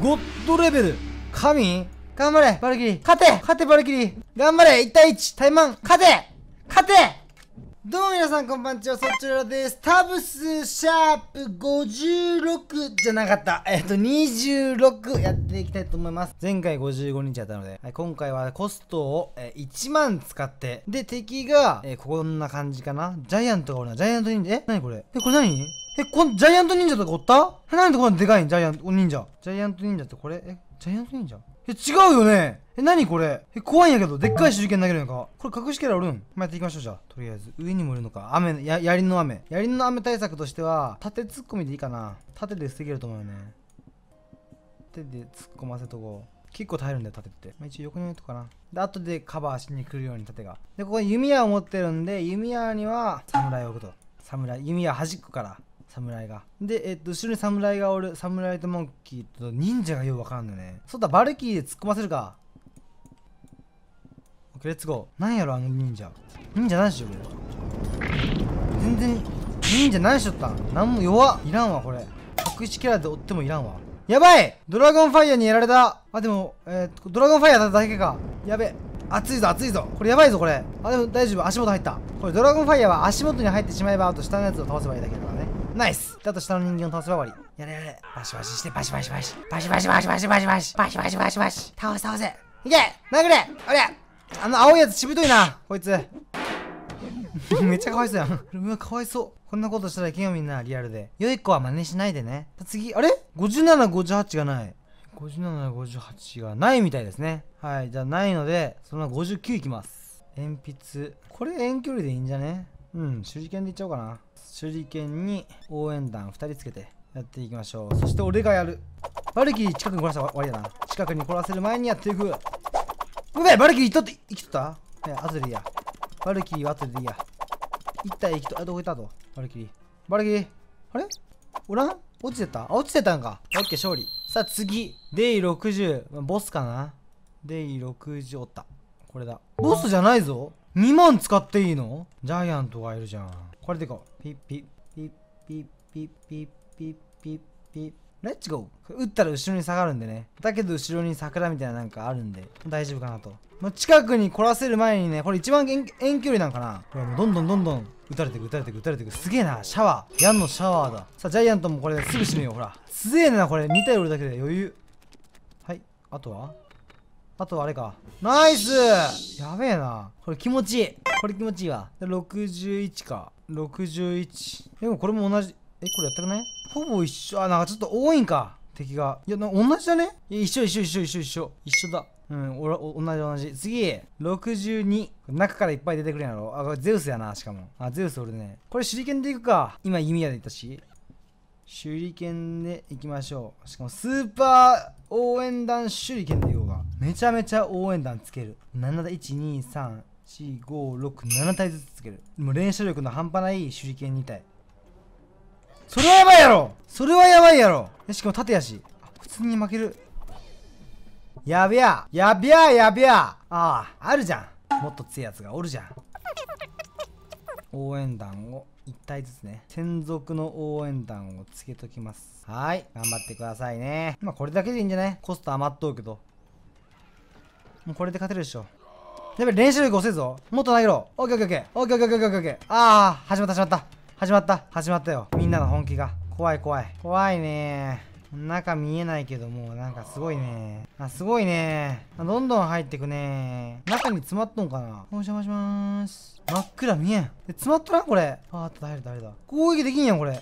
ゴッドレベル神頑張れバルキリー勝て勝てバルキリー頑張れ !1 対1タイマン勝て勝てどうも皆さんこんばんちは、そちらです。タブスシャープ56じゃなかった。えっと、26やっていきたいと思います。前回55日やったので、はい、今回はコストを、えー、1万使って、で、敵が、えー、こんな感じかな。ジャイアントがおるな。ジャイアント忍者え何これえ、これ何え、このジャイアント忍者とかおったなんでこんなでかいんジャイアント忍者。ジャイアント忍者ってこれえ、ジャイアント忍者え、違うよねえ、なにこれえ、怖いんやけど、でっかい手裏剣投げるんやかこれ隠しキャラおるんまあ、やっていきましょう、じゃあ。とりあえず。上にもいるのか。雨、や、槍の雨。槍の雨対策としては、縦突っ込みでいいかな。縦で防げると思うよね。縦で突っ込ませとこう。結構耐えるんだよ、縦って。まあ、一応横に置いとくかな。で、後でカバーしに来るように、縦が。で、ここに弓矢を持ってるんで、弓矢には、侍を置くと。侍、弓矢端っこから。侍が。で、えっと、後ろに侍がおる、侍とモンキーと忍者がようわからんのね。そうだ、バルキーで突っ込ませるか。オッケー、レッツゴー。なんやろ、あの忍者。忍者何しよれ。全然、忍者何しよったんなんも弱いらんわ、これ。隠しキャラで追ってもいらんわ。やばいドラゴンファイヤーにやられたあ、でも、えー、ドラゴンファイヤーだけか。やべ。熱いぞ、熱いぞ。これやばいぞ、これ。あ、でも大丈夫。足元入った。これドラゴンファイヤーは足元に入ってしまえば、あと下のやつを倒せばいいだけだから。ナイスだと下の人間を倒せば終わり。やれやれ。バシバシして、バシバシバシ。バシバシバシバシバシバシ。バシバシバシバシ。倒せ倒せ。いけ殴れあれあの青いやつしぶといな、こいつ。めっちゃかわいそうやん。うわ、かわいそう。こんなことしたらいけよみんな、リアルで。良い子は真似しないでね。次、あれ ?57、58がない。57、58がないみたいですね。はい、じゃあないので、その59いきます。鉛筆。これ遠距離でいいんじゃねうん手裏剣でいっちゃおうかな手裏剣に応援団2人つけてやっていきましょうそして俺がやるバルキリー近くに来らしたら終わりだな近くに来らせる前にやっていくうめえバルキリーとって生きとったねあ後でいいやバルキリーは後でいいや一体生きとあどこ行ったとバルキリーバルキリーあれおらん落ちてたあ落ちてたんかオッケー勝利さあ次デイ60ボスかなデイ60おったこれだボスじゃないぞ2万使っていいのジャイアントがいるじゃん。これでいこう。ピッピッピッピッピッピッピッピッピッ。レッツゴー打ったら後ろに下がるんでね。だけど後ろに桜みたいななんかあるんで、大丈夫かなと。まあ、近くに来らせる前にね、これ一番遠距離なんかな。これもうどんどんどんどん打たれてく、打たれてく、打たれてく。すげえな、シャワー。ヤンのシャワーだ。さあ、ジャイアントもこれすぐ死ぬよ、ほら。すげえな、これ。2体おるだけで余裕。はい、あとはあとあれか。ナイスやべえな。これ気持ちいい。これ気持ちいいわ。で、61か。61。でもこれも同じ。え、これやったくないほぼ一緒。あ、なんかちょっと多いんか。敵が。いや、な同じだね。一緒一緒一緒一緒一緒。一緒だ。うん、おらお同じ同じ。次、62。中からいっぱい出てくるやろ。あ、これゼウスやな、しかも。あ、ゼウス俺ね。これ手裏剣でいくか。今弓矢でいったし。手裏剣でいきましょう。しかもスーパー応援団手裏剣でいこうか。めちゃめちゃ応援団つける。7だ、1、2、3、4、5、6、7体ずつつける。もう練力の半端ない手裏剣2体。それはやばいやろそれはやばいやろしかも縦やし。普通に負ける。やべややべややべやああ、あるじゃん。もっと強いやつがおるじゃん。応援団を1体ずつね、専属の応援団をつけときます。はい。頑張ってくださいね。まあ、これだけでいいんじゃないコスト余っとうけど。もうこれで勝てるでしょ。やべ、練習力遅いぞ。もっと投げろ。オッケーオッケーオッケーオッケーオッケーあー、始まった始まった。始まった。始まったよ。みんなの本気が。怖い怖い。怖いねー。中見えないけども、なんかすごいね。あ、すごいね。どんどん入ってくね。中に詰まっとんかなお邪魔しまーす。真っ暗見えん。え、詰まっとらんこれ。あ、あった、誰だ、誰だ。攻撃できんやん、これ。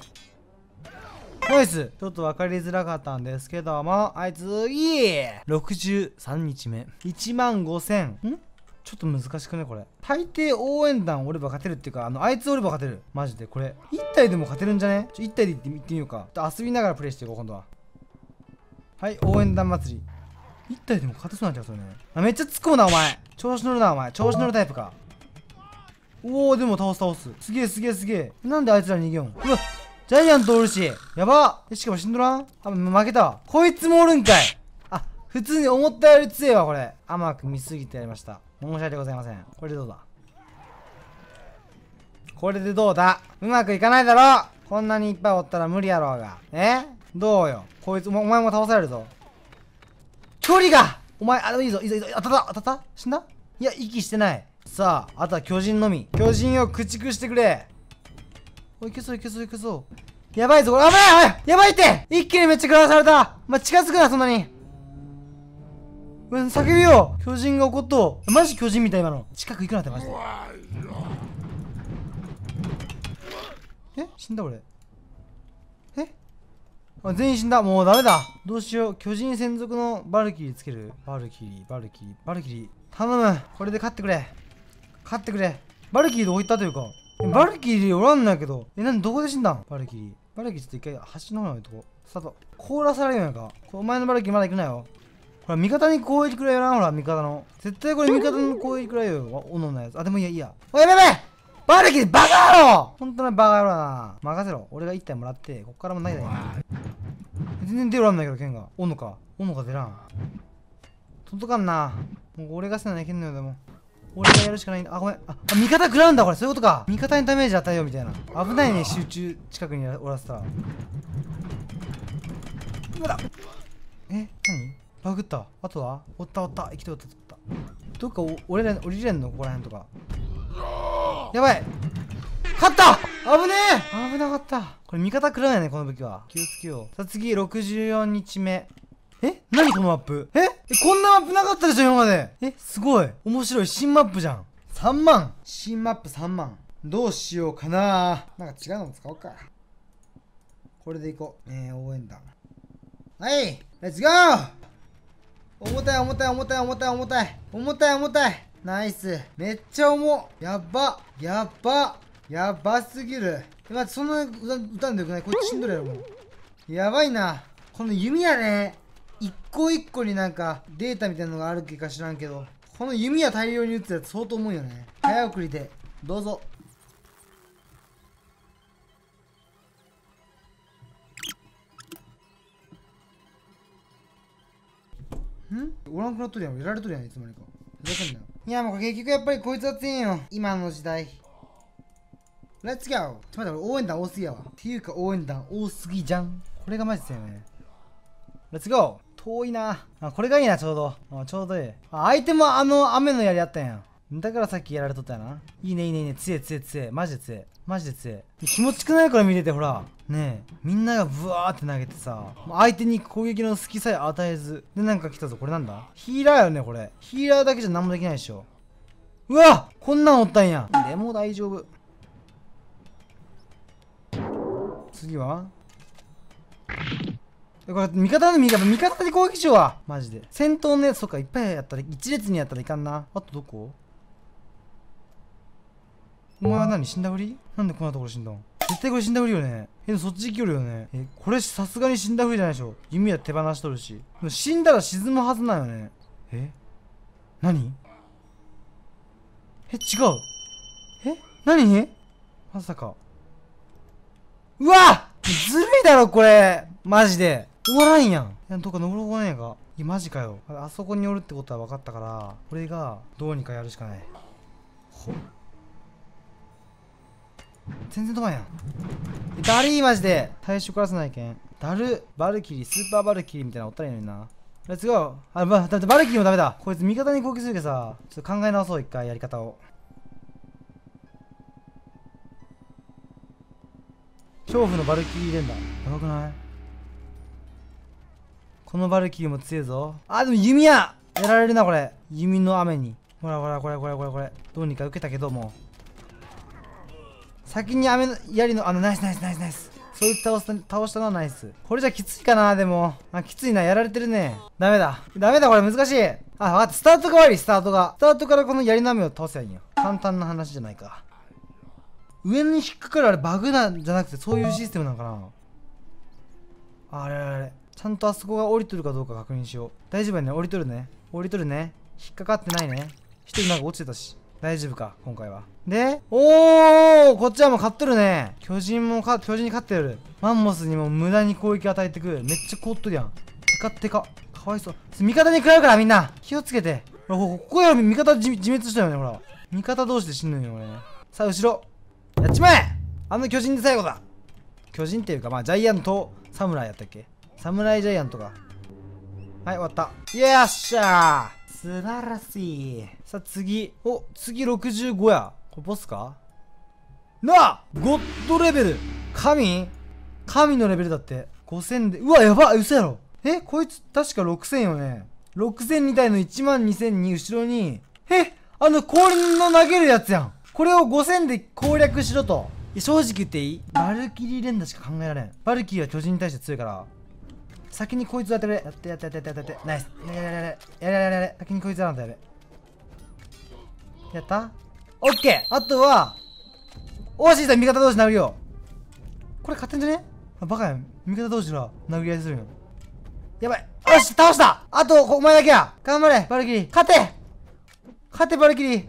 ナイスちょっと分かりづらかったんですけども、あいつ、いい !63 日目。1万5000。んちょっと難しくねこれ。大抵応援団おれば勝てるっていうか、あの、あいつおれば勝てる。マジで、これ。1体でも勝てるんじゃねちょ、1体で行ってみようか。ちょっと遊びながらプレイしていこう、今度は。はい応援団祭り1体でも勝てそうなちゃうすれねめっちゃ突っ込むなお前調子乗るなお前調子乗るタイプかおおでも倒す倒すすげえすげえすげえなんであいつら逃げよんうわジャイアントおるしやばしかも死んどらんあ負けたわこいつもおるんかいあ普通に思ったより強いわこれ甘く見すぎてやりました申し訳ございませんこれでどうだこれでどうだうまくいかないだろこんなにいっぱいおったら無理やろうが。えどうよこいつお前も倒されるぞ距離がお前あいいぞいいぞいいぞ当たった当たった死んだいや息してないさああとは巨人のみ巨人を駆逐してくれおいけそういけそういけそうやばいぞこれ危ない危いやばいって一気にめっちゃ食らわされたまあ、近づくなそんなにうん叫びよう巨人が怒っとうマジ巨人みたい今の近く行くなってマジでえ死んだ俺あ全員死んだもうダメだどうしよう巨人専属のバルキリーつけるバルキリーバルキリーバルキリー頼むこれで勝ってくれ勝ってくれバルキリーどこ行ったというかバルキリーおらんないけどえなでどこで死んだんバルキリーバルキリーちょっと一回橋の方に置いとこうスタート凍らされるやんかお前のバルキリーまだ行くなよほら、味方に攻撃くらいよな、ほら、味方の。絶対これ味方の攻撃くらいよ、おののやつ。あ、でもいいや、いいや。おやべえ悪気バカ野郎本当にバカ野郎な任せろ俺が1体もらってこっからもないだよ全然出るらんないけど剣がおのかおのか出らん届かんなもう俺がせなきゃいけんのよでも俺がやるしかないんだあごめんあ味方食らうんだこれそういうことか味方にダメージ与えようみたいな危ないね集中近くにおらせたらうわえ何バグったあとはおったおった生きておったおったどっかお俺ら降りれんのここら辺とかやばい勝った危ねえ危なかったこれ味方食らうないねこの武器は気をつけようさあ次64日目え何このマップえこんなマップなかったでしょ今までえすごい面白い新マップじゃん3万新マップ3万どうしようかななんか違うのも使おうかこれでいこうえー、応援団はいレッツゴー重たい重たい重たい重たい重たい重たい重たいナイス。めっちゃ重やっば。やっば。やばすぎる。え、待って、そんな歌歌うんでよくないこっちしんどるやろ、もう。やばいな。この弓矢ね、一個一個になんかデータみたいなのがある気か知らんけど、この弓矢大量に打つやつ相当重いよね。早送りで、どうぞ。んおらんくなっとるやん。やられとるやん、いつまにか。どうすんのいや、もう結局やっぱりこいつは強いよ。今の時代。レッツゴーちょっと待って、俺応援団多すぎやわ。っていうか応援団多すぎじゃん。これがマジだよね。レッツゴー遠いな。あ、これがいいな、ちょうど。あちょうどいい。あ、相手もあの雨のやりあったんや。だからさっきやられとったよな。いいね、いいね、いいね。強え、強え、強え。マジで強え。マジで強え。気持ちくないから見てて、ほら。ねえ。みんながブワーって投げてさ、相手に攻撃の隙さえ与えず。で、なんか来たぞ。これなんだヒーラーよね、これ。ヒーラーだけじゃ何もできないでしょ。うわこんなんおったんや。でも大丈夫。次はこれ味方の味方味方で攻撃しようわマジで戦闘のやつとかいっぱいやったら1列にやったらいかんなあとどこお前は何死んだふりなんでこんなところ死んだん絶対これ死んだふりよね。え、そっち行きよるよね。え、これさすがに死んだふりじゃないでしょ。弓は手放しとるし。死んだら沈むはずなんよね。え何え、違う。え何まさか。うわずるいだろ、これマジで。終わらんやん。やどっか登ろうがねえか。いや、マジかよ。あそこにおるってことは分かったから、これが、どうにかやるしかない。ほっ。全然飛ばんやんだるーマジで将暮らせないけんだるバルキリースーパーバルキリーみたいなおったらいいのになレッツゴーあだってバルキリーもダメだこいつ味方に攻撃するけどさちょっと考え直そう一回やり方を恐怖のバルキリー連打やばくないこのバルキリーも強いぞあでも弓矢やられるなこれ弓の雨にほらほらこれこれこれこれどうにか受けたけども先に雨の槍のあのナイスナイスナイスナイスそいつ倒した倒したのはナイスこれじゃきついかなでもあきついなやられてるねダメだダメだこれ難しいあ分かったスタートが悪いスタートがスタートからこの槍の雨を倒せばいいんよ簡単な話じゃないか上に引っかかるあれバグなんじゃなくてそういうシステムなのかなあれあれちゃんとあそこが降りとるかどうか確認しよう大丈夫やね降りとるね降りとるね引っかかってないね一人なんか落ちてたし大丈夫か今回は。で、おーこっちはもう勝っとるね。巨人もか、巨人に勝ってる。マンモスにも無駄に攻撃与えてく。る。めっちゃ凍っとるやん。テカテカ。かわいそう。味方に食らうからみんな気をつけて。ほら、ここよ、味方自滅したよね、ほら。味方同士で死ぬんよ、俺さあ、後ろ。やっちまえあの巨人で最後だ巨人っていうか、まあ、ジャイアント、侍やったっけ侍ジャイアントか。はい、終わった。よっしゃー素晴らしい。さあ、次。お、次65や。これボスかなあゴッドレベル神神のレベルだって。5000で。うわ、やば嘘やろえこいつ、確か6000よね。6000みたいの12000に後ろに、えあの氷の投げるやつやんこれを5000で攻略しろと。正直言っていいバルキリー連打しか考えられん。バルキリーは巨人に対して強いから、先にこいつ当てれやってやってやってやってやってナイスやれやれやれやれやれ先にこいつなんだややったオッケーあとはオアシさん味方同士殴るよこれ勝てんじゃねバカやん味方同士の殴り合いするよやばいよし倒したあとお前だけや頑張れバルキリー勝て勝てバルキリー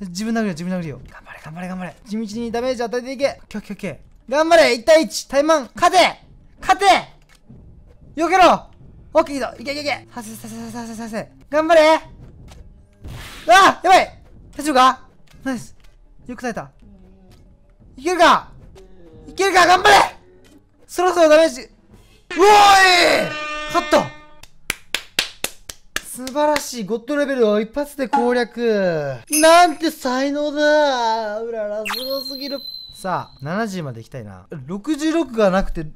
自分殴るよ自分殴るよ頑張れ頑張れ頑張れ地道にダメージ与えていけオッッッ頑張れ1対1タイマン勝て勝て避けろ大きいぞいけいけいけはせさせさせさせ頑張れあやばい大丈夫かナイスよく耐えたいけるかいけるか頑張れそろそろダメージうおーい勝った素晴らしいゴッドレベルを一発で攻略なんて才能だうららすごすぎるさあ70まで行きたいな66がなくて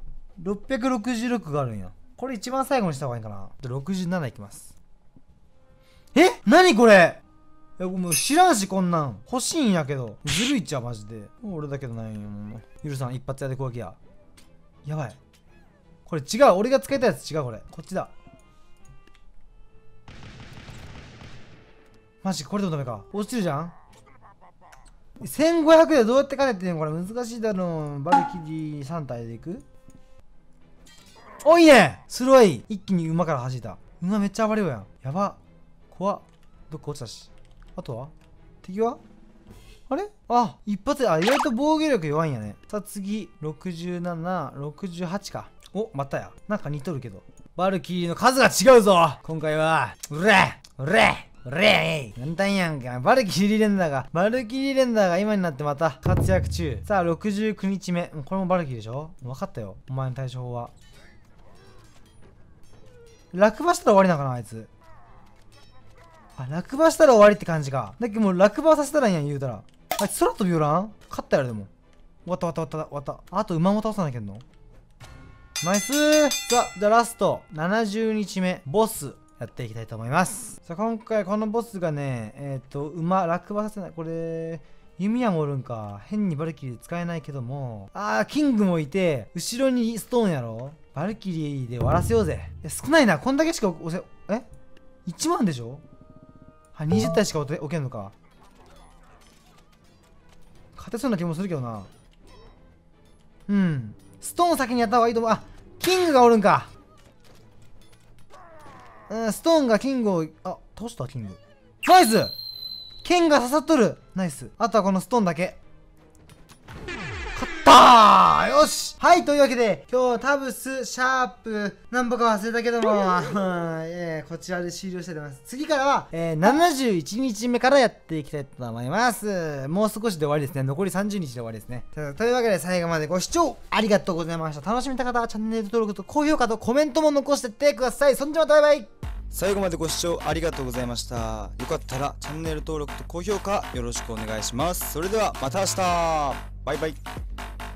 666があるんやこれ一番最後にした方がいいかな。67いきます。え何これえ、もう知らんし、こんなん。欲しいんやけど。ずるいっちゃ、マジで。俺だけどないよ。ゆるさん、一発屋で攻撃や。やばい。これ違う。俺がつけたやつ違う、これ。こっちだ。マジ、これでもダメか。落ちるじゃん1500でどうやって勝ててんこれ難しいだろう。バルキリー3体でいくおいね鋭い一気に馬から弾いた。馬めっちゃ暴れようやん。やば。怖っ。どっか落ちたし。あとは敵はあれあ、一発で、あ、意外と防御力弱いんやね。さあ次、67、68か。お、またや。なんか似とるけど。バルキリーの数が違うぞ今回は、うれうれレイなんだやんか。バルキリーレンダーが、バルキリーレンダーが今になってまた活躍中。さあ、69日目。これもバルキリーでしょ分かったよ。お前の対処法は。落馬したら終わりなのかなあいつあ落馬したら終わりって感じかだけどもう落馬させたらいいやん言うたらあいつ空飛びおらん勝ったやろでも終わった終わった終わった終わったあと馬も倒さなきゃんのナイスーさあじゃあラスト70日目ボスやっていきたいと思いますさあ今回このボスがねえっ、ー、と馬落馬させないこれ弓矢もおるんか変にバルキリー使えないけどもああキングもいて後ろにストーンやろバルキリーで終わらせようぜ。いや、少ないな。こんだけしかおせ、え ?1 万でしょは、20体しか置けんのか。勝てそうな気もするけどな。うん。ストーン先にやった方がいいと思う。あ、キングがおるんか。うん、ストーンがキングを、あ、倒した、キング。ナイス剣が刺さっとるナイス。あとはこのストーンだけ。ったよしはい、というわけで、今日タブス、シャープ、何歩か忘れたけども、えー、こちらで終了したいと思います。次からは、えー、71日目からやっていきたいと思います。もう少しで終わりですね。残り30日で終わりですね。というわけで、最後までご視聴ありがとうございました。楽しめた方はチャンネル登録と高評価とコメントも残してってください。そんじゃまたバイバイ最後までご視聴ありがとうございました。よかったらチャンネル登録と高評価よろしくお願いします。それではまた明日バイバイ